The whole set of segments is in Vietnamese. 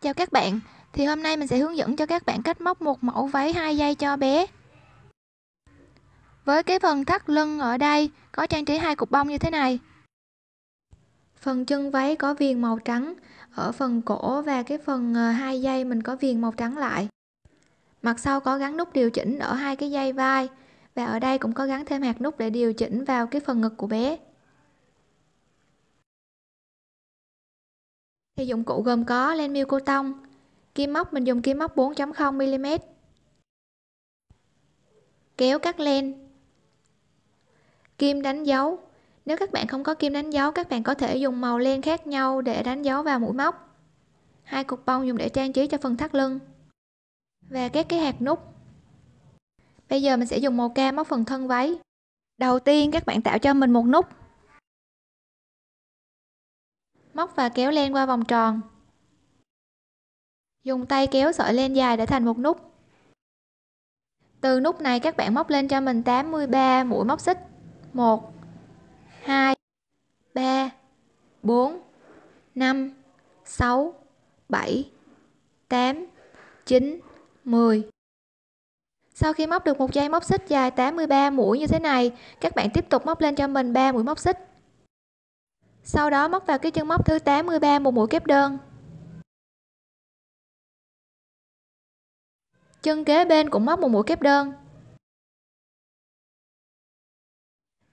Chào các bạn, thì hôm nay mình sẽ hướng dẫn cho các bạn cách móc một mẫu váy 2 dây cho bé. Với cái phần thắt lưng ở đây có trang trí hai cục bông như thế này. Phần chân váy có viền màu trắng, ở phần cổ và cái phần ờ, hai dây mình có viền màu trắng lại. Mặt sau có gắn nút điều chỉnh ở hai cái dây vai và ở đây cũng có gắn thêm hạt nút để điều chỉnh vào cái phần ngực của bé. Thì dụng cụ gồm có len miêu cô kim móc mình dùng kim móc 4.0mm, kéo cắt len, kim đánh dấu. Nếu các bạn không có kim đánh dấu, các bạn có thể dùng màu len khác nhau để đánh dấu vào mũi móc. Hai cục bông dùng để trang trí cho phần thắt lưng. Và các cái hạt nút. Bây giờ mình sẽ dùng màu cam móc phần thân váy. Đầu tiên các bạn tạo cho mình một nút móc và kéo len qua vòng tròn dùng tay kéo sợi len dài để thành một nút từ nút này các bạn móc lên cho mình 83 mũi móc xích 1 2 3 4 5 6 7 8 9 10 sau khi móc được một dây móc xích dài 83 mũi như thế này, các bạn tiếp tục móc lên cho mình 3 mũi móc xích sau đó móc vào cái chân móc thứ 83 một mũi kép đơn chân kế bên cũng móc một mũi kép đơn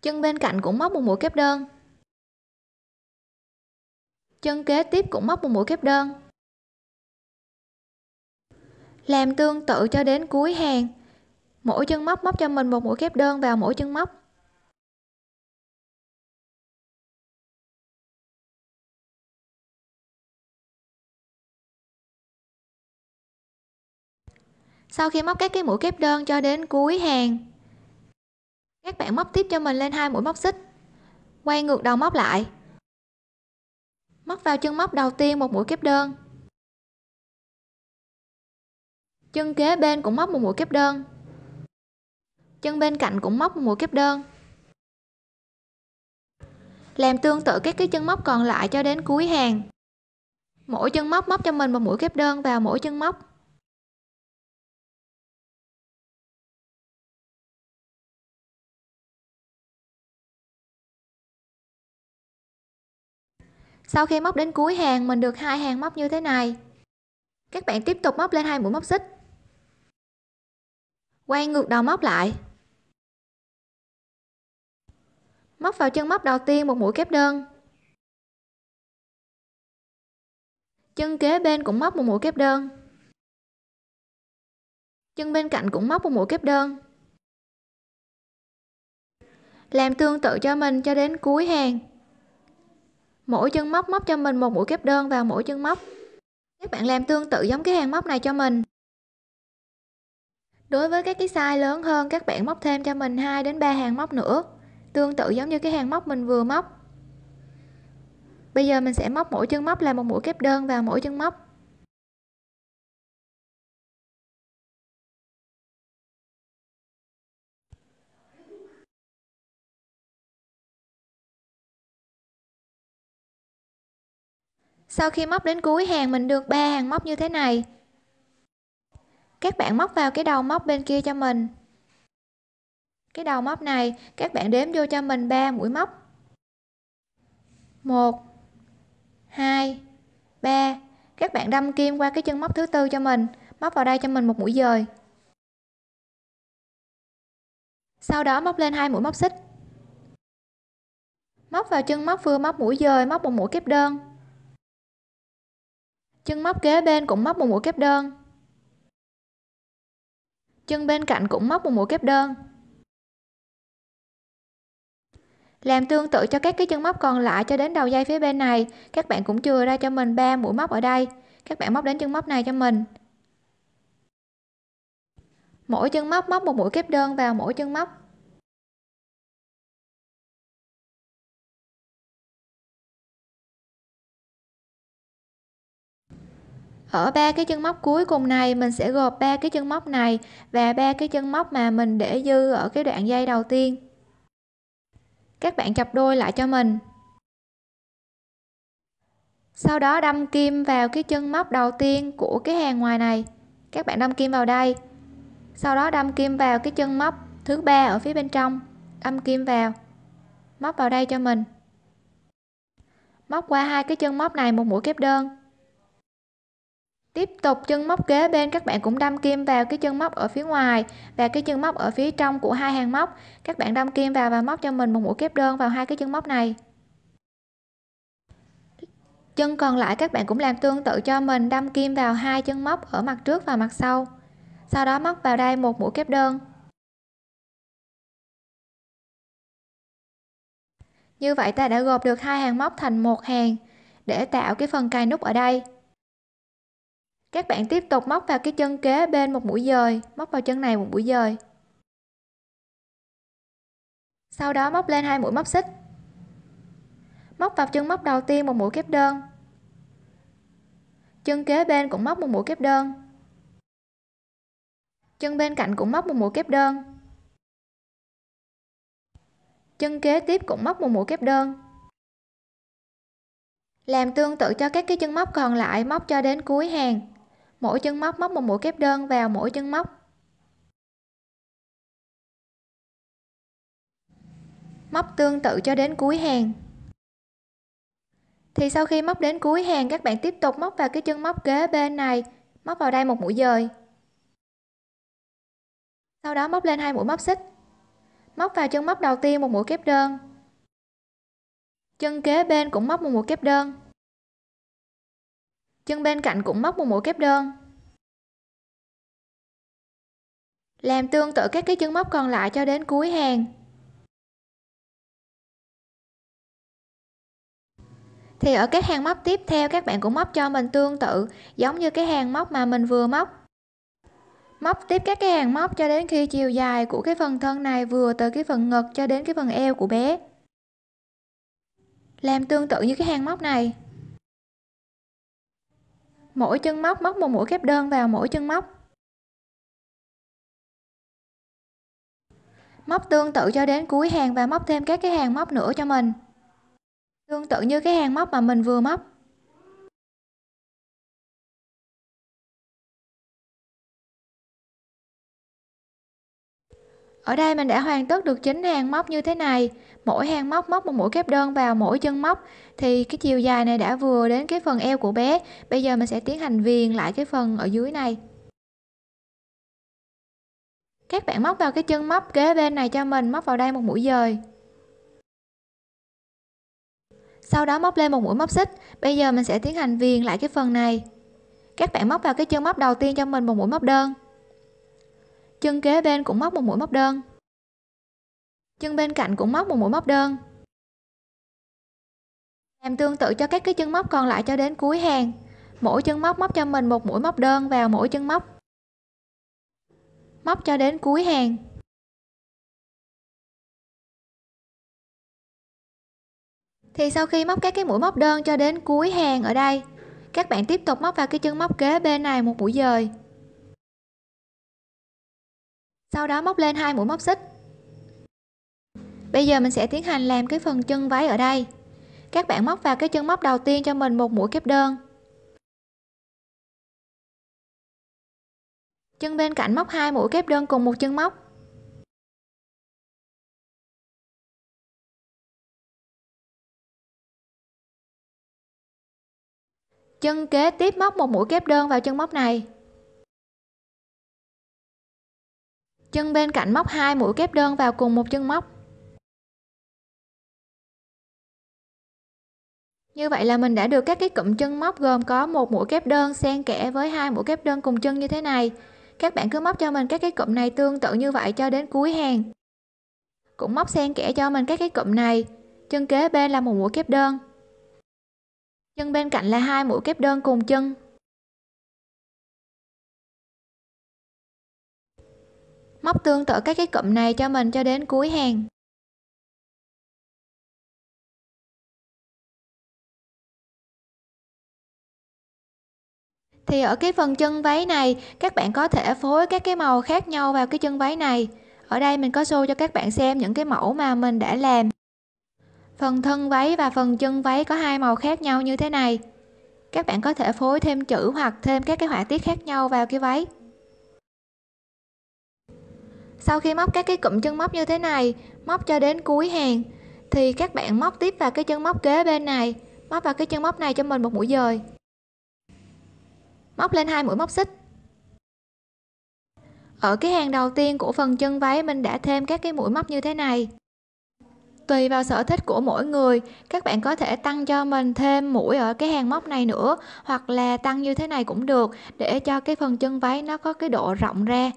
chân bên cạnh cũng móc một mũi kép đơn chân kế tiếp cũng móc một mũi kép đơn làm tương tự cho đến cuối hàng mỗi chân móc móc cho mình một mũi kép đơn vào mỗi chân móc sau khi móc các cái mũi kép đơn cho đến cuối hàng các bạn móc tiếp cho mình lên hai mũi móc xích quay ngược đầu móc lại móc vào chân móc đầu tiên một mũi kép đơn chân kế bên cũng móc một mũi kép đơn chân bên cạnh cũng móc một mũi kép đơn làm tương tự các cái chân móc còn lại cho đến cuối hàng mỗi chân móc móc cho mình một mũi kép đơn vào mỗi chân móc sau khi móc đến cuối hàng mình được hai hàng móc như thế này các bạn tiếp tục móc lên hai mũi móc xích quay ngược đầu móc lại móc vào chân móc đầu tiên một mũi kép đơn chân kế bên cũng móc một mũi kép đơn chân bên cạnh cũng móc một mũi kép đơn làm tương tự cho mình cho đến cuối hàng mỗi chân móc móc cho mình một mũi kép đơn vào mỗi chân móc các bạn làm tương tự giống cái hàng móc này cho mình đối với các cái size lớn hơn các bạn móc thêm cho mình 2 đến 3 hàng móc nữa tương tự giống như cái hàng móc mình vừa móc bây giờ mình sẽ móc mỗi chân móc là một mũi kép đơn vào mỗi chân móc Sau khi móc đến cuối hàng mình được ba hàng móc như thế này. Các bạn móc vào cái đầu móc bên kia cho mình. Cái đầu móc này các bạn đếm vô cho mình 3 mũi móc. 1 2 3. Các bạn đâm kim qua cái chân móc thứ tư cho mình, móc vào đây cho mình một mũi dời. Sau đó móc lên hai mũi móc xích móc vào chân móc vừa móc mũi dời móc một mũi kép đơn chân móc kế bên cũng móc một mũi kép đơn chân bên cạnh cũng móc một mũi kép đơn làm tương tự cho các cái chân móc còn lại cho đến đầu dây phía bên này các bạn cũng chừa ra cho mình 3 mũi móc ở đây các bạn móc đến chân móc này cho mình mỗi chân móc móc một mũi kép đơn vào mỗi chân móc ở ba cái chân móc cuối cùng này mình sẽ gộp ba cái chân móc này và ba cái chân móc mà mình để dư ở cái đoạn dây đầu tiên các bạn chập đôi lại cho mình sau đó đâm kim vào cái chân móc đầu tiên của cái hàng ngoài này các bạn đâm kim vào đây sau đó đâm kim vào cái chân móc thứ ba ở phía bên trong đâm kim vào móc vào đây cho mình móc qua hai cái chân móc này một mũi kép đơn tiếp tục chân móc kế bên các bạn cũng đâm kim vào cái chân móc ở phía ngoài và cái chân móc ở phía trong của hai hàng móc các bạn đâm kim vào và móc cho mình một mũi kép đơn vào hai cái chân móc này chân còn lại các bạn cũng làm tương tự cho mình đâm kim vào hai chân móc ở mặt trước và mặt sau sau đó móc vào đây một mũi kép đơn như vậy ta đã gộp được hai hàng móc thành một hàng để tạo cái phần cài nút ở đây các bạn tiếp tục móc vào cái chân kế bên một mũi dời móc vào chân này một mũi dời sau đó móc lên hai mũi móc xích móc vào chân móc đầu tiên một mũi kép đơn chân kế bên cũng móc một mũi kép đơn chân bên cạnh cũng móc một mũi kép đơn chân kế tiếp cũng móc một mũi kép đơn làm tương tự cho các cái chân móc còn lại móc cho đến cuối hàng mỗi chân móc móc một mũi kép đơn vào mỗi chân móc móc tương tự cho đến cuối hàng thì sau khi móc đến cuối hàng các bạn tiếp tục móc vào cái chân móc kế bên này móc vào đây một mũi dời sau đó móc lên hai mũi móc xích móc vào chân móc đầu tiên một mũi kép đơn chân kế bên cũng móc một mũi kép đơn chân bên cạnh cũng móc một mũi kép đơn làm tương tự các cái chân móc còn lại cho đến cuối hàng thì ở các hàng móc tiếp theo các bạn cũng móc cho mình tương tự giống như cái hàng móc mà mình vừa móc móc tiếp các cái hàng móc cho đến khi chiều dài của cái phần thân này vừa từ cái phần ngực cho đến cái phần eo của bé làm tương tự như cái hàng móc này mỗi chân móc móc một mũi kép đơn vào mỗi chân móc móc tương tự cho đến cuối hàng và móc thêm các cái hàng móc nữa cho mình tương tự như cái hàng móc mà mình vừa móc Ở đây mình đã hoàn tất được 9 hàng móc như thế này. Mỗi hàng móc móc một mũi kép đơn vào mỗi chân móc thì cái chiều dài này đã vừa đến cái phần eo của bé. Bây giờ mình sẽ tiến hành viền lại cái phần ở dưới này. Các bạn móc vào cái chân móc kế bên này cho mình, móc vào đây một mũi dời. Sau đó móc lên một mũi móc xích. Bây giờ mình sẽ tiến hành viền lại cái phần này. Các bạn móc vào cái chân móc đầu tiên cho mình một mũi móc đơn chân kế bên cũng móc một mũi móc đơn chân bên cạnh cũng móc một mũi móc đơn làm tương tự cho các cái chân móc còn lại cho đến cuối hàng mỗi chân móc móc cho mình một mũi móc đơn vào mỗi chân móc móc cho đến cuối hàng thì sau khi móc các cái mũi móc đơn cho đến cuối hàng ở đây các bạn tiếp tục móc vào cái chân móc kế bên này một mũi dời sau đó móc lên hai mũi móc xích bây giờ mình sẽ tiến hành làm cái phần chân váy ở đây các bạn móc vào cái chân móc đầu tiên cho mình một mũi kép đơn chân bên cạnh móc hai mũi kép đơn cùng một chân móc chân kế tiếp móc một mũi kép đơn vào chân móc này chân bên cạnh móc 2 mũi kép đơn vào cùng một chân móc như vậy là mình đã được các cái cụm chân móc gồm có một mũi kép đơn xen kẽ với hai mũi kép đơn cùng chân như thế này các bạn cứ móc cho mình các cái cụm này tương tự như vậy cho đến cuối hàng cũng móc xen kẽ cho mình các cái cụm này chân kế bên là một mũi kép đơn chân bên cạnh là hai mũi kép đơn cùng chân móc tương tự các cái cụm này cho mình cho đến cuối hàng thì ở cái phần chân váy này các bạn có thể phối các cái màu khác nhau vào cái chân váy này ở đây mình có show cho các bạn xem những cái mẫu mà mình đã làm phần thân váy và phần chân váy có hai màu khác nhau như thế này các bạn có thể phối thêm chữ hoặc thêm các cái họa tiết khác nhau vào cái váy sau khi móc các cái cụm chân móc như thế này móc cho đến cuối hàng thì các bạn móc tiếp vào cái chân móc kế bên này móc vào cái chân móc này cho mình một mũi dời móc lên hai mũi móc xích ở cái hàng đầu tiên của phần chân váy mình đã thêm các cái mũi móc như thế này tùy vào sở thích của mỗi người các bạn có thể tăng cho mình thêm mũi ở cái hàng móc này nữa hoặc là tăng như thế này cũng được để cho cái phần chân váy nó có cái độ rộng ra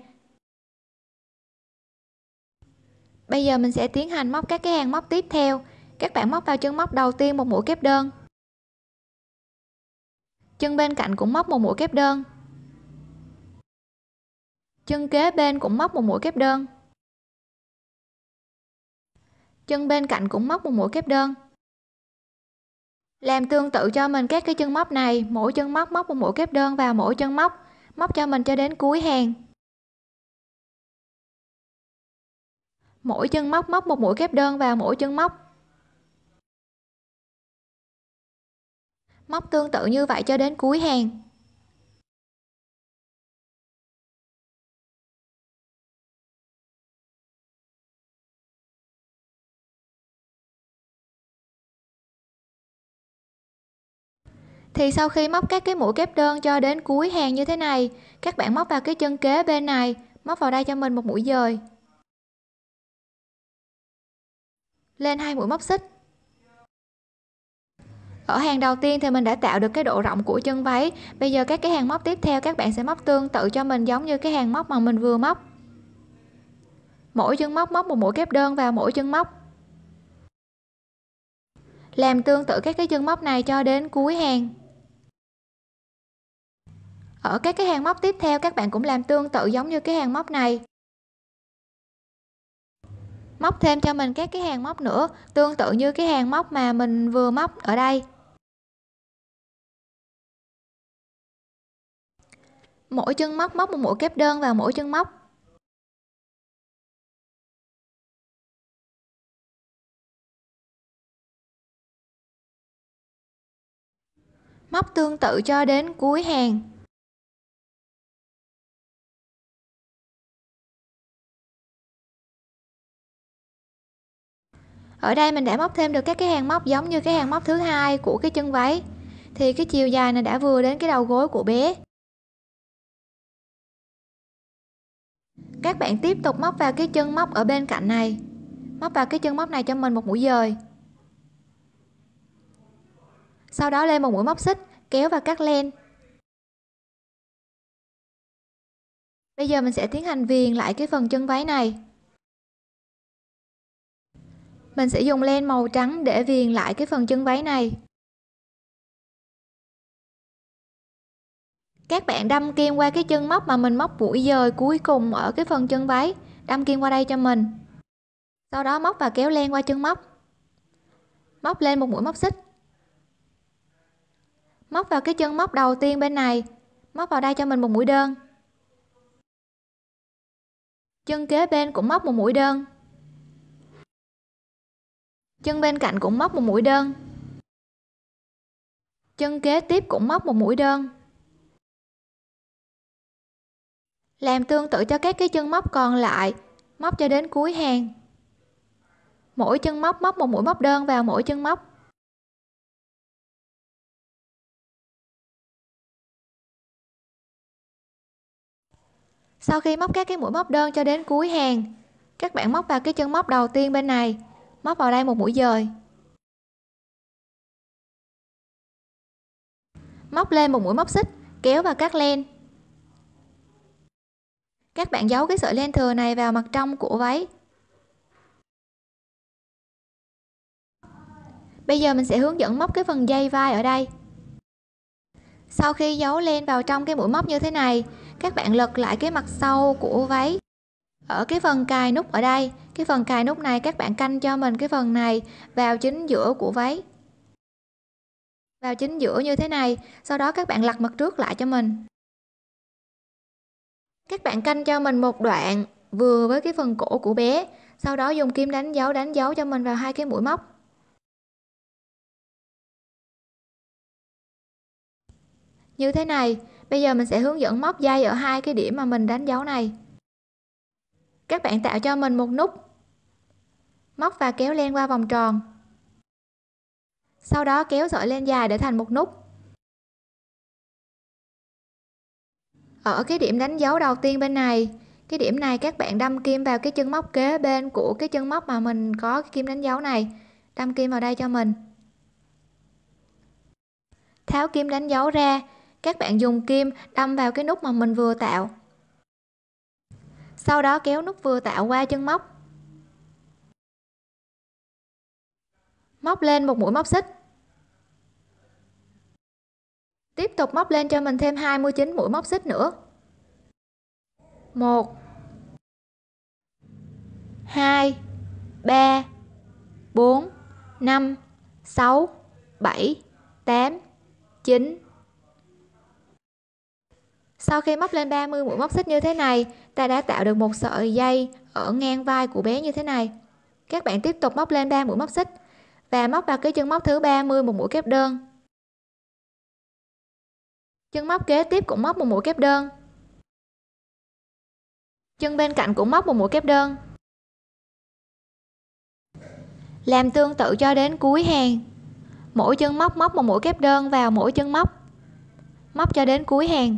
bây giờ mình sẽ tiến hành móc các cái hàng móc tiếp theo các bạn móc vào chân móc đầu tiên một mũi kép đơn chân bên cạnh cũng móc một mũi kép đơn chân kế bên cũng móc một mũi kép đơn chân bên cạnh cũng móc một mũi kép đơn làm tương tự cho mình các cái chân móc này mỗi chân móc móc một mũi kép đơn vào mỗi chân móc móc cho mình cho đến cuối hàng mỗi chân móc móc một mũi kép đơn vào mỗi chân móc móc tương tự như vậy cho đến cuối hàng thì sau khi móc các cái mũi kép đơn cho đến cuối hàng như thế này các bạn móc vào cái chân kế bên này móc vào đây cho mình một mũi dời lên hai mũi móc xích ở hàng đầu tiên thì mình đã tạo được cái độ rộng của chân váy bây giờ các cái hàng móc tiếp theo các bạn sẽ móc tương tự cho mình giống như cái hàng móc mà mình vừa móc mỗi chân móc móc một mũi kép đơn vào mỗi chân móc làm tương tự các cái chân móc này cho đến cuối hàng ở các cái hàng móc tiếp theo các bạn cũng làm tương tự giống như cái hàng móc này móc thêm cho mình các cái hàng móc nữa tương tự như cái hàng móc mà mình vừa móc ở đây mỗi chân móc móc một mũi kép đơn vào mỗi chân móc móc tương tự cho đến cuối hàng ở đây mình đã móc thêm được các cái hàng móc giống như cái hàng móc thứ hai của cái chân váy thì cái chiều dài này đã vừa đến cái đầu gối của bé các bạn tiếp tục móc vào cái chân móc ở bên cạnh này móc vào cái chân móc này cho mình một mũi dời sau đó lên một mũi móc xích kéo và cắt len bây giờ mình sẽ tiến hành viền lại cái phần chân váy này mình sẽ dùng len màu trắng để viền lại cái phần chân váy này các bạn đâm kim qua cái chân móc mà mình móc mũi dời cuối cùng ở cái phần chân váy đâm kim qua đây cho mình sau đó móc và kéo len qua chân móc móc lên một mũi móc xích móc vào cái chân móc đầu tiên bên này móc vào đây cho mình một mũi đơn chân kế bên cũng móc một mũi đơn chân bên cạnh cũng móc một mũi đơn chân kế tiếp cũng móc một mũi đơn làm tương tự cho các cái chân móc còn lại móc cho đến cuối hàng mỗi chân móc móc một mũi móc đơn vào mỗi chân móc sau khi móc các cái mũi móc đơn cho đến cuối hàng các bạn móc vào cái chân móc đầu tiên bên này móc vào đây một mũi dời móc lên một mũi móc xích kéo và cắt len các bạn giấu cái sợi len thừa này vào mặt trong của váy bây giờ mình sẽ hướng dẫn móc cái phần dây vai ở đây sau khi giấu len vào trong cái mũi móc như thế này các bạn lật lại cái mặt sau của váy ở cái phần cài nút ở đây cái phần cài nút này các bạn canh cho mình cái phần này vào chính giữa của váy vào chính giữa như thế này sau đó các bạn lật mặt trước lại cho mình các bạn canh cho mình một đoạn vừa với cái phần cổ của bé sau đó dùng kim đánh dấu đánh dấu cho mình vào hai cái mũi móc như thế này bây giờ mình sẽ hướng dẫn móc dây ở hai cái điểm mà mình đánh dấu này các bạn tạo cho mình một nút móc và kéo len qua vòng tròn sau đó kéo sợi len dài để thành một nút ở cái điểm đánh dấu đầu tiên bên này cái điểm này các bạn đâm kim vào cái chân móc kế bên của cái chân móc mà mình có cái kim đánh dấu này đâm kim vào đây cho mình tháo kim đánh dấu ra các bạn dùng kim đâm vào cái nút mà mình vừa tạo sau đó kéo nút vừa tạo qua chân móc móc lên một mũi móc xích tiếp tục móc lên cho mình thêm 29 mũi móc xích nữa 1 2 3 4 5 6 7 8 9 sau khi móc lên 30 mũi móc xích như thế này, ta đã tạo được một sợi dây ở ngang vai của bé như thế này. Các bạn tiếp tục móc lên 3 mũi móc xích và móc vào cái chân móc thứ 30 một mũi kép đơn. Chân móc kế tiếp cũng móc một mũi kép đơn. Chân bên cạnh cũng móc một mũi kép đơn. Làm tương tự cho đến cuối hàng. Mỗi chân móc móc một mũi kép đơn vào mỗi chân móc. Móc cho đến cuối hàng.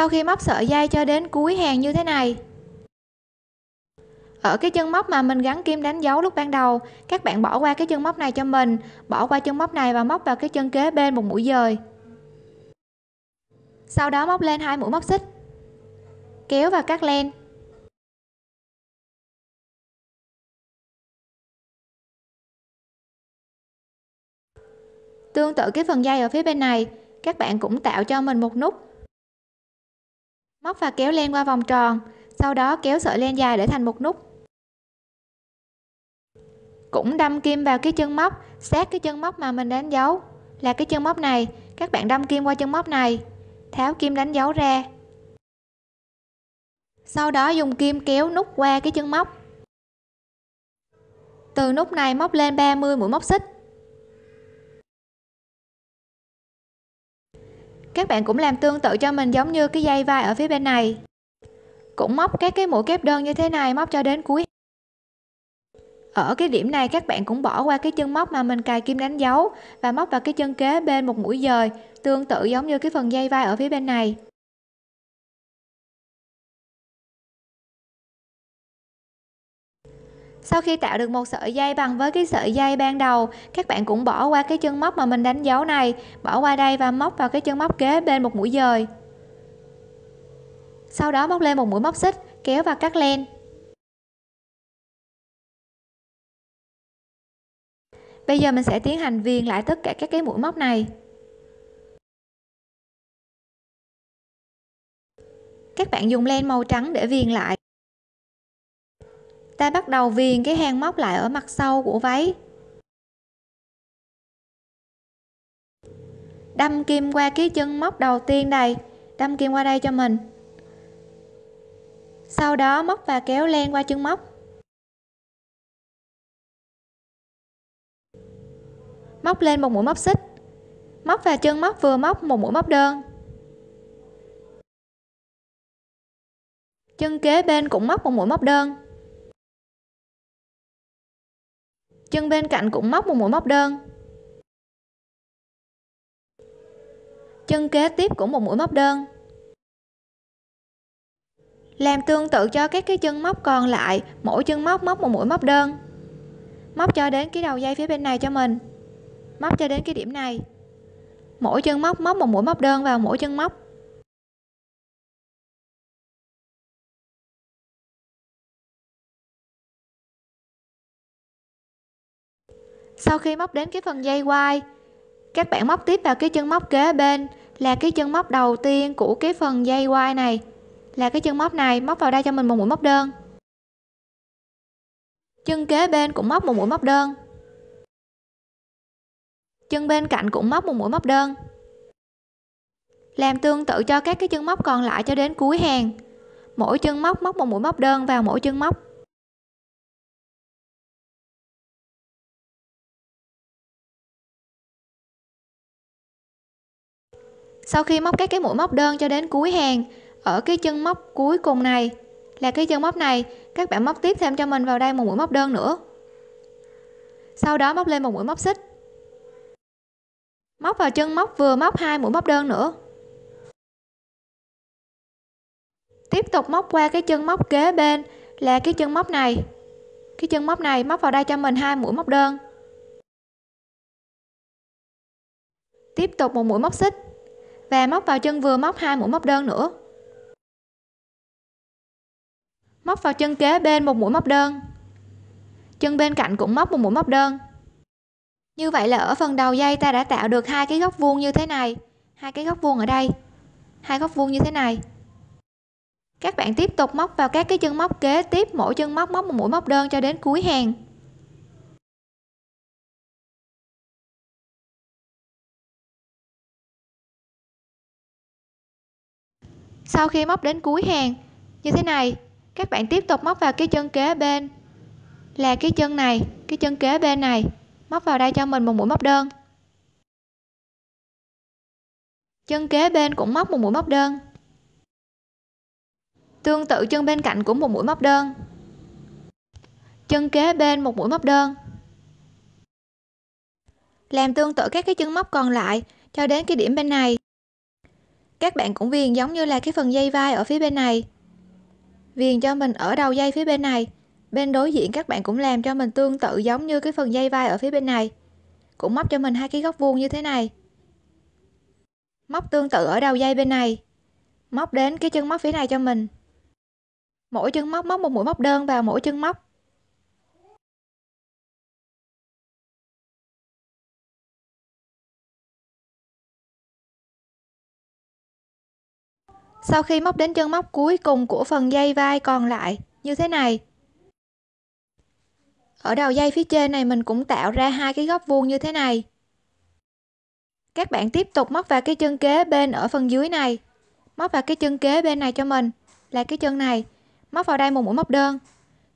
sau khi móc sợi dây cho đến cuối hàng như thế này ở cái chân móc mà mình gắn kim đánh dấu lúc ban đầu các bạn bỏ qua cái chân móc này cho mình bỏ qua chân móc này và móc vào cái chân kế bên một mũi dời sau đó móc lên hai mũi móc xích kéo và cắt len tương tự cái phần dây ở phía bên này các bạn cũng tạo cho mình một nút móc và kéo len qua vòng tròn sau đó kéo sợi len dài để thành một nút cũng đâm kim vào cái chân móc sát cái chân móc mà mình đánh dấu là cái chân móc này các bạn đâm kim qua chân móc này tháo kim đánh dấu ra sau đó dùng kim kéo nút qua cái chân móc từ nút này móc lên 30 mũi móc xích các bạn cũng làm tương tự cho mình giống như cái dây vai ở phía bên này cũng móc các cái mũi kép đơn như thế này móc cho đến cuối ở cái điểm này các bạn cũng bỏ qua cái chân móc mà mình cài kim đánh dấu và móc vào cái chân kế bên một mũi dời tương tự giống như cái phần dây vai ở phía bên này sau khi tạo được một sợi dây bằng với cái sợi dây ban đầu các bạn cũng bỏ qua cái chân móc mà mình đánh dấu này bỏ qua đây và móc vào cái chân móc kế bên một mũi dời sau đó móc lên một mũi móc xích kéo và cắt len bây giờ mình sẽ tiến hành viền lại tất cả các cái mũi móc này các bạn dùng len màu trắng để viền lại ta bắt đầu viền cái hàng móc lại ở mặt sau của váy đâm kim qua cái chân móc đầu tiên đây đâm kim qua đây cho mình sau đó móc và kéo len qua chân móc móc lên một mũi móc xích móc và chân móc vừa móc một mũi móc đơn chân kế bên cũng móc một mũi móc đơn chân bên cạnh cũng móc một mũi móc đơn chân kế tiếp cũng một mũi móc đơn làm tương tự cho các cái chân móc còn lại mỗi chân móc móc một mũi móc đơn móc cho đến cái đầu dây phía bên này cho mình móc cho đến cái điểm này mỗi chân móc móc một mũi móc đơn vào mỗi chân móc sau khi móc đến cái phần dây quai các bạn móc tiếp vào cái chân móc kế bên là cái chân móc đầu tiên của cái phần dây quai này là cái chân móc này móc vào đây cho mình một mũi móc đơn chân kế bên cũng móc một mũi móc đơn chân bên cạnh cũng móc một mũi móc đơn làm tương tự cho các cái chân móc còn lại cho đến cuối hàng mỗi chân móc móc một mũi móc đơn vào mỗi chân móc sau khi móc các cái mũi móc đơn cho đến cuối hàng ở cái chân móc cuối cùng này là cái chân móc này các bạn móc tiếp thêm cho mình vào đây một mũi móc đơn nữa sau đó móc lên một mũi móc xích móc vào chân móc vừa móc hai mũi móc đơn nữa tiếp tục móc qua cái chân móc kế bên là cái chân móc này cái chân móc này móc vào đây cho mình hai mũi móc đơn tiếp tục một mũi móc xích và móc vào chân vừa móc hai mũi móc đơn nữa móc vào chân kế bên một mũi móc đơn chân bên cạnh cũng móc một mũi móc đơn như vậy là ở phần đầu dây ta đã tạo được hai cái góc vuông như thế này hai cái góc vuông ở đây hai góc vuông như thế này các bạn tiếp tục móc vào các cái chân móc kế tiếp mỗi chân móc móc một mũi móc đơn cho đến cuối hàng sau khi móc đến cuối hàng như thế này các bạn tiếp tục móc vào cái chân kế bên là cái chân này cái chân kế bên này móc vào đây cho mình một mũi móc đơn chân kế bên cũng móc một mũi móc đơn tương tự chân bên cạnh cũng một mũi móc đơn chân kế bên một mũi móc đơn làm tương tự các cái chân móc còn lại cho đến cái điểm bên này các bạn cũng viền giống như là cái phần dây vai ở phía bên này viền cho mình ở đầu dây phía bên này bên đối diện các bạn cũng làm cho mình tương tự giống như cái phần dây vai ở phía bên này cũng móc cho mình hai cái góc vuông như thế này móc tương tự ở đầu dây bên này móc đến cái chân móc phía này cho mình mỗi chân móc móc một mũi móc đơn vào mỗi chân móc sau khi móc đến chân móc cuối cùng của phần dây vai còn lại như thế này ở đầu dây phía trên này mình cũng tạo ra hai cái góc vuông như thế này các bạn tiếp tục móc vào cái chân kế bên ở phần dưới này móc vào cái chân kế bên này cho mình là cái chân này móc vào đây một mũi móc đơn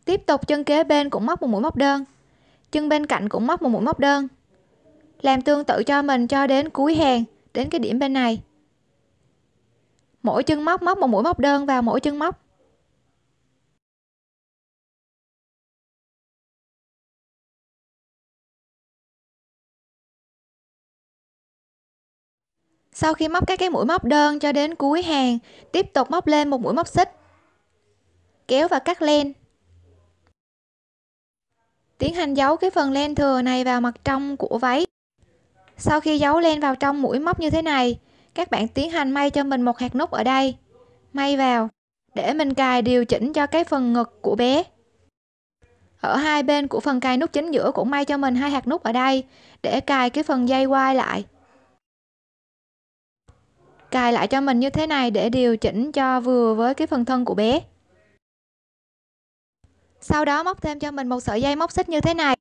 tiếp tục chân kế bên cũng móc một mũi móc đơn chân bên cạnh cũng móc một mũi móc đơn làm tương tự cho mình cho đến cuối hàng đến cái điểm bên này mỗi chân móc móc một mũi móc đơn vào mỗi chân móc sau khi móc các cái mũi móc đơn cho đến cuối hàng tiếp tục móc lên một mũi móc xích kéo và cắt len tiến hành giấu cái phần len thừa này vào mặt trong của váy sau khi giấu len vào trong mũi móc như thế này các bạn tiến hành may cho mình một hạt nút ở đây may vào để mình cài điều chỉnh cho cái phần ngực của bé ở hai bên của phần cài nút chính giữa cũng may cho mình hai hạt nút ở đây để cài cái phần dây quai lại cài lại cho mình như thế này để điều chỉnh cho vừa với cái phần thân của bé sau đó móc thêm cho mình một sợi dây móc xích như thế này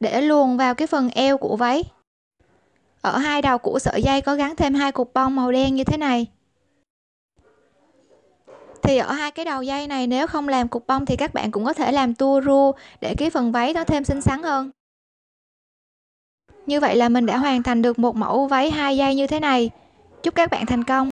để luồn vào cái phần eo của váy ở hai đầu của sợi dây có gắn thêm hai cục bông màu đen như thế này. Thì ở hai cái đầu dây này nếu không làm cục bông thì các bạn cũng có thể làm tua rua để cái phần váy nó thêm xinh xắn hơn. Như vậy là mình đã hoàn thành được một mẫu váy hai dây như thế này. Chúc các bạn thành công!